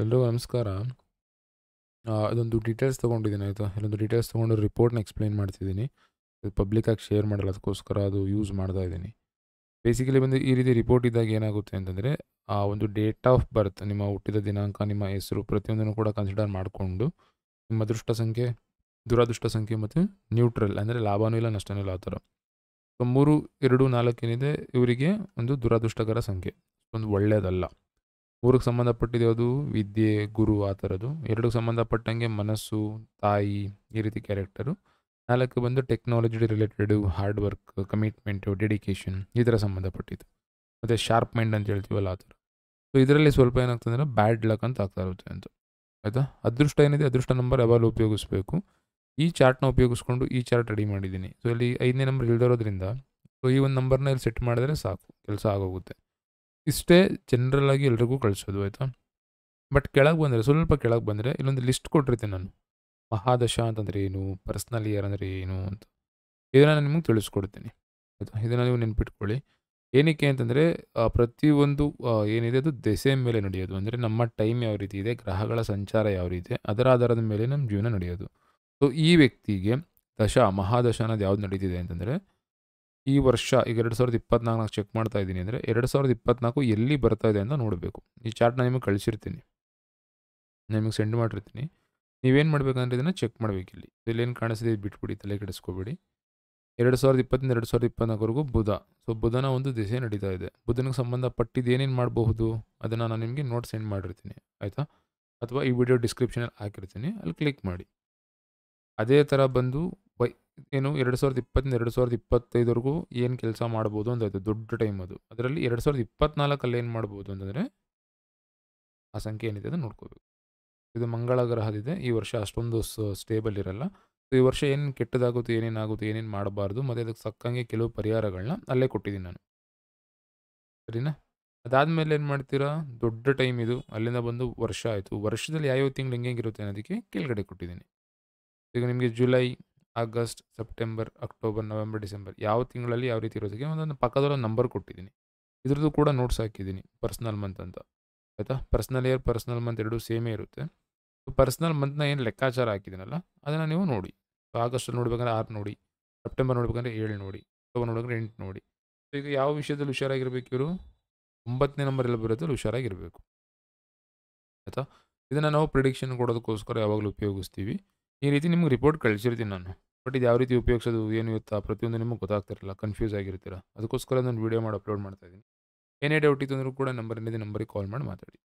Hello ನಮಸ್ಕಾರ ಅದೊಂದು details ತೊಗೊಂಡಿದ್ದೀನಿ ಆಯಿತಾ ಇಲ್ಲೊಂದು ಡೀಟೇಲ್ಸ್ ತೊಗೊಂಡು ರಿಪೋರ್ಟ್ನ ಎಕ್ಸ್ಪ್ಲೈನ್ ಮಾಡ್ತಿದ್ದೀನಿ ಅದು ಪಬ್ಲಿಕ್ಕಾಗಿ ಶೇರ್ ಮಾಡಲ್ಲ ಅದಕ್ಕೋಸ್ಕರ ಅದು ಯೂಸ್ ಮಾಡ್ತಾ ಇದ್ದೀನಿ ಬೇಸಿಕಲಿ ಬಂದು ಈ ರೀತಿ ರಿಪೋರ್ಟ್ ಇದ್ದಾಗ ಏನಾಗುತ್ತೆ ಅಂತಂದರೆ ಆ ಒಂದು ಡೇಟ್ ಆಫ್ ಬರ್ತ್ ನಿಮ್ಮ ಹುಟ್ಟಿದ ದಿನಾಂಕ ನಿಮ್ಮ ಹೆಸರು ಪ್ರತಿಯೊಂದನ್ನು ಕೂಡ ಕನ್ಸಿಡರ್ ಮಾಡಿಕೊಂಡು ನಿಮ್ಮ ಅದೃಷ್ಟ ಸಂಖ್ಯೆ ದುರಾದೃಷ್ಟ ಸಂಖ್ಯೆ ಮತ್ತು ನ್ಯೂಟ್ರಲ್ ಅಂದರೆ ಲಾಭನೂ ಇಲ್ಲ ನಷ್ಟನೂ ಇಲ್ಲ ಆ ಥರ ಸೊ ಮೂರು ಎರಡು ನಾಲ್ಕು ಏನಿದೆ ಇವರಿಗೆ ಒಂದು ದುರಾದೃಷ್ಟಕರ ಸಂಖ್ಯೆ ಒಂದು ಒಳ್ಳೆಯದಲ್ಲ ಊರಿಗೆ ಸಂಬಂಧಪಟ್ಟಿದೆ ಅದು ವಿದ್ಯೆ ಗುರು ಆ ಥರದ್ದು ಎರಡಕ್ಕೆ ಸಂಬಂಧಪಟ್ಟಂಗೆ ಮನಸ್ಸು ತಾಯಿ ಈ ರೀತಿ ಕ್ಯಾರೆಕ್ಟರು ನಾಲ್ಕು ಬಂದು technology related hard work commitment dedication ಈ ಥರ ಸಂಬಂಧಪಟ್ಟಿದ್ದು ಮತ್ತು ಶಾರ್ಪ್ ಮೈಂಡ್ ಅಂತ ಹೇಳ್ತೀವಲ್ಲ ಆ ಥರ ಸೊ ಇದರಲ್ಲಿ ಸ್ವಲ್ಪ ಏನಾಗ್ತದೆ ಬ್ಯಾಡ್ ಲಕ್ ಅಂತ ಆಗ್ತಾ ಇರುತ್ತೆ ಅಂತ ಆಯಿತಾ ಅದೃಷ್ಟ ಏನಿದೆ ಅದೃಷ್ಟ ನಂಬರ್ ಯಾವಾಗ ಉಪಯೋಗಿಸ್ಬೇಕು ಈ ಚಾರ್ಟ್ನ ಉಪಯೋಗಿಸ್ಕೊಂಡು ಈ ಚಾರ್ಟ್ ರೆಡಿ ಮಾಡಿದ್ದೀನಿ ಸೊ ಇಲ್ಲಿ ಐದನೇ ನಂಬರ್ ಇಲ್ದಿರೋದ್ರಿಂದ ಸೊ ಈ ಒಂದು ನಂಬರ್ನ ಇಲ್ಲಿ ಸೆಟ್ ಮಾಡಿದ್ರೆ ಸಾಕು ಕೆಲಸ ಆಗೋಗುತ್ತೆ ಇಷ್ಟೇ ಆಗಿ ಎಲ್ರಿಗೂ ಕಳಿಸೋದು ಆಯಿತಾ ಬಟ್ ಕೆಳಗೆ ಬಂದರೆ ಸ್ವಲ್ಪ ಕೆಳಗೆ ಬಂದರೆ ಇಲ್ಲೊಂದು ಲಿಸ್ಟ್ ಕೊಟ್ಟಿರ್ತೀನಿ ನಾನು ಮಹಾದಶ ಅಂತಂದರೆ ಏನು ಪರ್ಸ್ನಲ್ ಇಯರ್ ಅಂದರೆ ಏನು ಅಂತ ಇದನ್ನು ನಾನು ನಿಮಗೆ ತಿಳಿಸ್ಕೊಡ್ತೀನಿ ಆಯಿತಾ ಇದನ್ನು ನೀವು ನೆನ್ಪಿಟ್ಕೊಳ್ಳಿ ಏನಕ್ಕೆ ಅಂತಂದರೆ ಪ್ರತಿಯೊಂದು ಏನಿದೆ ಅದು ದೆಸೆ ಮೇಲೆ ನಡೆಯೋದು ಅಂದರೆ ನಮ್ಮ ಟೈಮ್ ಯಾವ ರೀತಿ ಇದೆ ಗ್ರಹಗಳ ಸಂಚಾರ ಯಾವ ರೀತಿ ಅದರ ಆಧಾರದ ಮೇಲೆ ನಮ್ಮ ಜೀವನ ನಡೆಯೋದು ಸೊ ಈ ವ್ಯಕ್ತಿಗೆ ದಶ ಮಹಾದಶ ಅನ್ನೋದು ಯಾವ್ದು ನಡೀತಿದೆ ಅಂತಂದರೆ ಈ ವರ್ಷ ಈಗ ಎರಡು ಸಾವಿರದ ಇಪ್ಪತ್ನಾಲ್ಕು ಚೆಕ್ ಮಾಡ್ತಾ ಇದ್ದೀನಿ ಅಂದರೆ ಎರಡು ಸಾವಿರದ ಇಪ್ಪತ್ನಾಲ್ಕು ಎಲ್ಲಿ ಬರ್ತಾ ಇದೆ ಅಂತ ನೋಡಬೇಕು ಈ ಚಾರ್ಟ್ನ ನಿಮಗೆ ಕಳಿಸಿರ್ತೀನಿ ನಿಮಗೆ ಸೆಂಡ್ ಮಾಡಿರ್ತೀನಿ ನೀವೇನು ಮಾಡಬೇಕಂದ್ರೆ ಇದನ್ನು ಚೆಕ್ ಮಾಡಬೇಕು ಇಲ್ಲಿ ಇಲ್ಲೇನು ಕಾಣಿಸಿದೆ ಬಿಟ್ಬಿಡಿ ತಲೆ ಕೆಡಿಸ್ಕೋಬೇಡಿ ಎರಡು ಸಾವಿರದ ಇಪ್ಪತ್ತಿಂದ ಎರಡು ಸಾವಿರದ ಇಪ್ಪತ್ನಾಲ್ಕವರೆಗೂ ಬುಧ ಸೊ ಬುಧನ ಒಂದು ದಿಸೆ ನಡೀತಾ ಇದೆ ಬುಧನಿಗೆ ಸಂಬಂಧಪಟ್ಟಿದ್ದು ಏನೇನು ಮಾಡಬಹುದು ಅದನ್ನು ನಾನು ನಿಮಗೆ ನೋಟ್ ಸೆಂಡ್ ಮಾಡಿರ್ತೀನಿ ಆಯಿತಾ ಅಥವಾ ಈ ವಿಡಿಯೋ ಡಿಸ್ಕ್ರಿಪ್ಷನಲ್ಲಿ ಹಾಕಿರ್ತೀನಿ ಅಲ್ಲಿ ಕ್ಲಿಕ್ ಮಾಡಿ ಅದೇ ಥರ ಬಂದು ಏನು ಎರಡು ಸಾವಿರದ ಇಪ್ಪತ್ತಿಂದ ಎರಡು ಸಾವಿರದ ಇಪ್ಪತ್ತೈದವರೆಗೂ ಏನು ಕೆಲಸ ಮಾಡ್ಬೋದು ಅಂತ ದೊಡ್ಡ ಟೈಮ್ ಅದು ಅದರಲ್ಲಿ ಎರಡು ಸಾವಿರದ ಇಪ್ಪತ್ನಾಲ್ಕಲ್ಲಿ ಏನು ಮಾಡ್ಬೋದು ಅಂತಂದರೆ ಆ ಸಂಖ್ಯೆ ಏನಿದೆ ಅದು ನೋಡ್ಕೋಬೇಕು ಇದು ಮಂಗಳ ಗ್ರಹದಿದೆ ಈ ವರ್ಷ ಅಷ್ಟೊಂದು ಸ್ಟೇಬಲ್ ಇರಲ್ಲ ಈ ವರ್ಷ ಏನು ಕೆಟ್ಟದಾಗುತ್ತೆ ಏನೇನಾಗುತ್ತೆ ಏನೇನು ಮಾಡಬಾರ್ದು ಮತ್ತು ಅದಕ್ಕೆ ಸಕ್ಕಂಗೆ ಕೆಲವು ಪರಿಹಾರಗಳನ್ನ ಅಲ್ಲೇ ಕೊಟ್ಟಿದ್ದೀನಿ ನಾನು ಸರಿನಾ ಅದಾದಮೇಲೆ ಏನು ಮಾಡ್ತೀರಾ ದೊಡ್ಡ ಟೈಮ್ ಇದು ಅಲ್ಲಿಂದ ಬಂದು ವರ್ಷ ಆಯಿತು ವರ್ಷದಲ್ಲಿ ಯಾವ್ಯಾವ ತಿಂಗಳು ಹೆಂಗೆ ಇರುತ್ತೆ ಅನ್ನೋದಕ್ಕೆ ಕೆಳಗಡೆ ಕೊಟ್ಟಿದ್ದೀನಿ ಈಗ ನಿಮಗೆ July August, September, October, November, December ಯಾವ ತಿಂಗಳಲ್ಲಿ ಯಾವ ರೀತಿ ಇರೋದಕ್ಕೆ ಒಂದೊಂದು ಪಕ್ಕದಲ್ಲಿ ನಂಬರ್ ಕೊಟ್ಟಿದ್ದೀನಿ. ಇದ್ರದ್ದು ಕೂಡ ನೋಟ್ಸ್ ಹಾಕಿದ್ದೀನಿ ಪರ್ಸ್ನಲ್ ಮಂತ್ ಅಂತ. ಆಯಿತಾ? ಪರ್ಸ್ನಲ್ ಇಯರ್, ಪರ್ಸ್ನಲ್ ಮಂತ್ ಎರಡೂ ಸೇಮೇ ಇರುತ್ತೆ. ಪರ್ಸ್ನಲ್ ಮಂತ್‌ನ ಏನು ಲೆಕ್ಕಾಚಾರ ಹಾಕಿದ್ದೀನಲ್ಲ ಅದನ್ನು ನೀವು ನೋಡಿ. ಆಗಸ್ಟ್ ನೋಡ್ಬೇಕಂದ್ರೆ ಆರು ನೋಡಿ, ಸೆಪ್ಟೆಂಬರ್ ನೋಡ್ಬೇಕಂದ್ರೆ ಏಳು ನೋಡಿ, ಅಕ್ಟೋಬರ್ ನೋಡಬೇಕಂದ್ರೆ ಎಂಟು ನೋಡಿ. ಸೊ ಈಗ ಯಾವ ವಿಷಯದಲ್ಲಿ ಹುಷಾರಾಗಿರ್ಬೇಕು ಇವರು? ಒಂಬತ್ತನೇ ನಂಬರ್ ಎಲ್ಲ ಬರೋದ್ರಲ್ಲಿ ಹುಷಾರಾಗಿರಬೇಕು. ಆಯಿತಾ? ಇದನ್ನು ನಾವು ಪ್ರಿಡಿಕ್ಷನ್ ಕೊಡೋದಕ್ಕೋಸ್ಕರ ಯಾವಾಗಲೂ ಉಪಯೋಗಿಸ್ತೀವಿ. ಈ ರೀತಿ ನಿಮ್ಗೆ ರಿಪೋರ್ಟ್ ಕಳಿಸಿರ್ತೀನಿ ನಾನು ಬಟ್ ಇದು ಯಾವ ರೀತಿ ಉಪಯೋಗಿಸೋದು ಏನು ಇತ್ತಾ ಪ್ರತಿಯೊಂದು ನಿಮಗೆ ಗೊತ್ತಾಗ್ತಿರಲ್ಲ ಕನ್ಫ್ಯೂಸ್ ಆಗಿರ್ತೀರ ಅದಕ್ಕೋಸ್ಕರ ನಾನು ವೀಡಿಯೋ ಮಾಡಿ ಅಪ್ಲೋಡ್ ಮಾಡ್ತಾ ಇದ್ದೀನಿ ಏನೇ ಡೌಟ್ ಇತ್ತು ಅಂದರೂ ಕೂಡ ನಂಬರ್ ಏನಿದೆ ನಂಬರಿಗೆ ಕಾಲ್ ಮಾಡಿ ಮಾತಾಡಿ